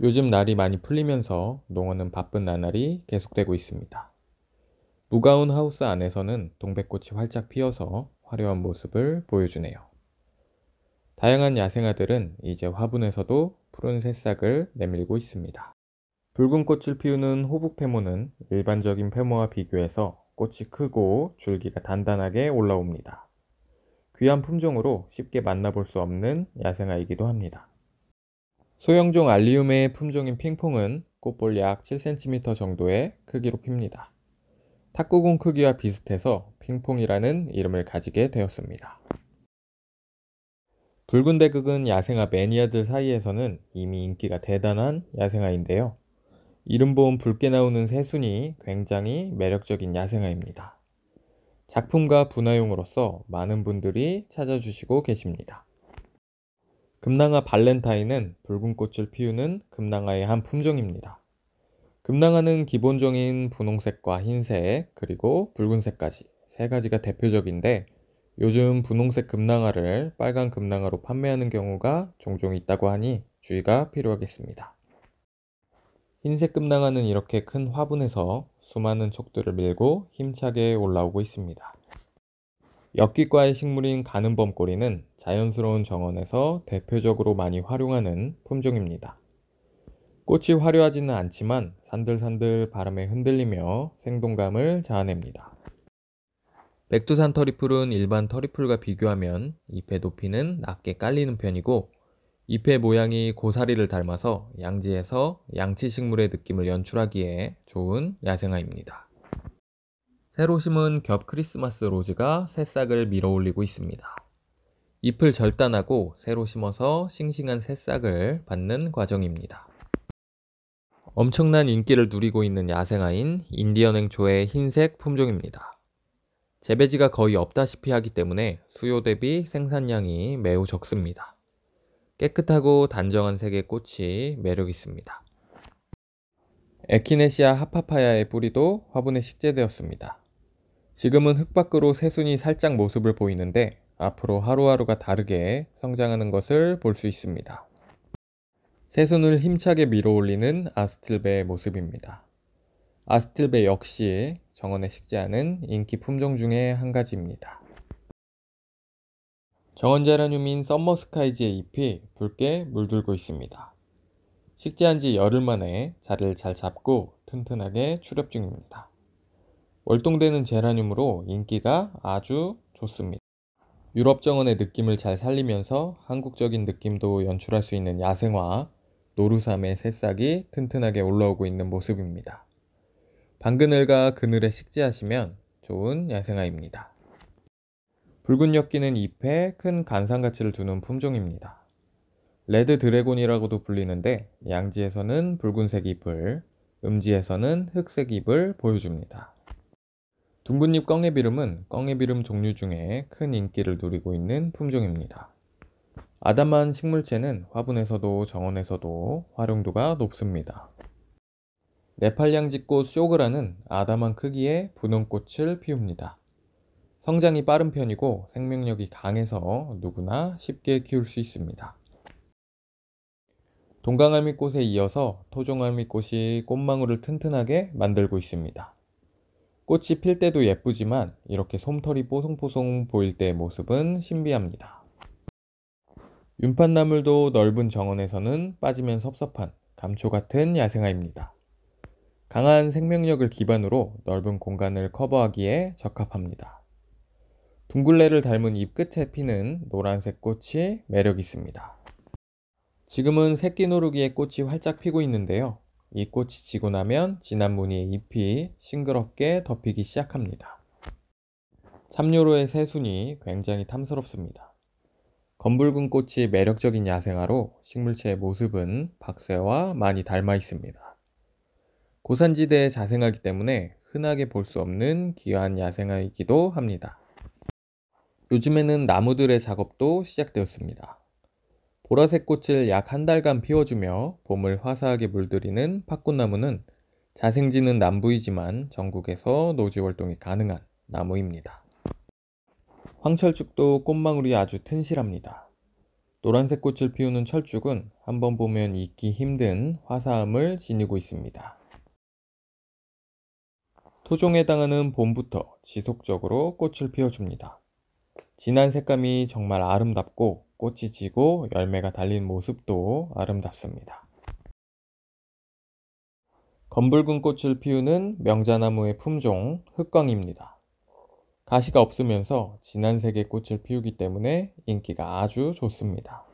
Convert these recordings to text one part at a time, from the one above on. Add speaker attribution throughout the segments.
Speaker 1: 요즘 날이 많이 풀리면서 농어는 바쁜 나날이 계속되고 있습니다. 무가운 하우스 안에서는 동백꽃이 활짝 피어서 화려한 모습을 보여주네요. 다양한 야생아들은 이제 화분에서도 푸른 새싹을 내밀고 있습니다. 붉은 꽃을 피우는 호북 페모는 일반적인 페모와 비교해서 꽃이 크고 줄기가 단단하게 올라옵니다. 귀한 품종으로 쉽게 만나볼 수 없는 야생아이기도 합니다. 소형종 알리움의 품종인 핑퐁은 꽃볼 약 7cm 정도의 크기로 핍니다. 탁구공 크기와 비슷해서 핑퐁이라는 이름을 가지게 되었습니다. 붉은 대극은 야생화 매니아들 사이에서는 이미 인기가 대단한 야생화인데요. 이름 보험 붉게 나오는 새순이 굉장히 매력적인 야생화입니다. 작품과 분화용으로서 많은 분들이 찾아주시고 계십니다. 금낭아 발렌타인은 붉은 꽃을 피우는 금낭아의 한 품종입니다. 금낭아는 기본적인 분홍색과 흰색 그리고 붉은색까지 세 가지가 대표적인데 요즘 분홍색 금낭아를 빨간 금낭아로 판매하는 경우가 종종 있다고 하니 주의가 필요하겠습니다. 흰색 금낭아는 이렇게 큰 화분에서 수많은 촉들을 밀고 힘차게 올라오고 있습니다. 엽기과의 식물인 가는범꼬리는 자연스러운 정원에서 대표적으로 많이 활용하는 품종입니다. 꽃이 화려하지는 않지만 산들산들 바람에 흔들리며 생동감을 자아냅니다. 백두산 터리풀은 일반 터리풀과 비교하면 잎의 높이는 낮게 깔리는 편이고 잎의 모양이 고사리를 닮아서 양지에서 양치식물의 느낌을 연출하기에 좋은 야생화입니다. 새로 심은 겹 크리스마스 로즈가 새싹을 밀어올리고 있습니다. 잎을 절단하고 새로 심어서 싱싱한 새싹을 받는 과정입니다. 엄청난 인기를 누리고 있는 야생아인 인디언 행초의 흰색 품종입니다. 재배지가 거의 없다시피 하기 때문에 수요 대비 생산량이 매우 적습니다. 깨끗하고 단정한 색의 꽃이 매력 있습니다. 에키네시아 하파파야의 뿌리도 화분에 식재되었습니다. 지금은 흙밖으로 새순이 살짝 모습을 보이는데 앞으로 하루하루가 다르게 성장하는 것을 볼 수 있습니다. 새순을 힘차게 밀어올리는 아스틸베의 모습입니다. 아스틸베 역시 정원에 식지 않은 인기 품종 중의 한 가지입니다. 정원 자라늄인 썸머스카이즈의 잎이 붉게 물들고 있습니다. 식재한 지 열흘 만에 자리를 잘 잡고 튼튼하게 출엽 중입니다. 월동되는 제라늄으로 인기가 아주 좋습니다. 유럽 정원의 느낌을 잘 살리면서 한국적인 느낌도 연출할 수 있는 야생화, 노루삼의 새싹이 튼튼하게 올라오고 있는 모습입니다. 방그늘과 그늘에 식재하시면 좋은 야생화입니다. 붉은 엽기는 잎에 큰 간상 가치를 두는 품종입니다. 레드 드래곤이라고도 불리는데 양지에서는 붉은색 잎을, 음지에서는 흑색 잎을 보여줍니다. 둥근잎 껑애비름은 껑애비름 종류 중에 큰 인기를 누리고 있는 품종입니다. 아담한 식물체는 화분에서도 정원에서도 활용도가 높습니다. 네팔양지꽃 쇼그라는 아담한 크기의 분홍꽃을 피웁니다. 성장이 빠른 편이고 생명력이 강해서 누구나 쉽게 키울 수 있습니다. 동강알미꽃에 이어서 토종알미꽃이 꽃망울을 튼튼하게 만들고 있습니다. 꽃이 필 때도 예쁘지만 이렇게 솜털이 뽀송뽀송 보일 때의 모습은 신비합니다. 윤판나물도 넓은 정원에서는 빠지면 섭섭한 감초 같은 야생화입니다. 강한 생명력을 기반으로 넓은 공간을 커버하기에 적합합니다. 둥글레를 닮은 잎 끝에 피는 노란색 꽃이 매력 있습니다. 지금은 새끼 노루기의 꽃이 활짝 피고 있는데요. 이 꽃이 지고 나면 진한 무늬의 잎이 싱그럽게 덮이기 시작합니다. 참요로의 새순이 굉장히 탐스럽습니다. 검붉은 꽃이 매력적인 야생화로 식물체의 모습은 박쇠와 많이 닮아 있습니다. 고산지대에 자생하기 때문에 흔하게 볼 수 없는 귀한 야생화이기도 합니다. 요즘에는 나무들의 작업도 시작되었습니다. 보라색 꽃을 약 한 달간 피워주며 봄을 화사하게 물들이는 팥꽃나무는 자생지는 남부이지만 전국에서 노지 활동이 가능한 나무입니다. 황철죽도 꽃망울이 아주 튼실합니다. 노란색 꽃을 피우는 철쭉은 한번 보면 잊기 힘든 화사함을 지니고 있습니다. 토종에 해 당하는 봄부터 지속적으로 꽃을 피워줍니다. 진한 색감이 정말 아름답고 꽃이 지고 열매가 달린 모습도 아름답습니다. 검붉은 꽃을 피우는 명자나무의 품종 흑광입니다. 가시가 없으면서 진한 색의 꽃을 피우기 때문에 인기가 아주 좋습니다.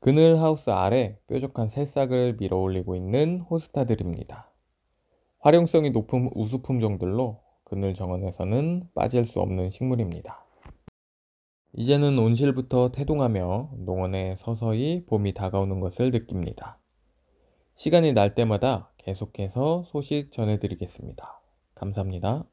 Speaker 1: 그늘 하우스 아래 뾰족한 새싹을 밀어 올리고 있는 호스타들입니다. 활용성이 높은 우수품종들로 그늘 정원에서는 빠질 수 없는 식물입니다. 이제는 온실부터 태동하며 농원에 서서히 봄이 다가오는 것을 느낍니다. 시간이 날 때마다 계속해서 소식 전해드리겠습니다. 감사합니다.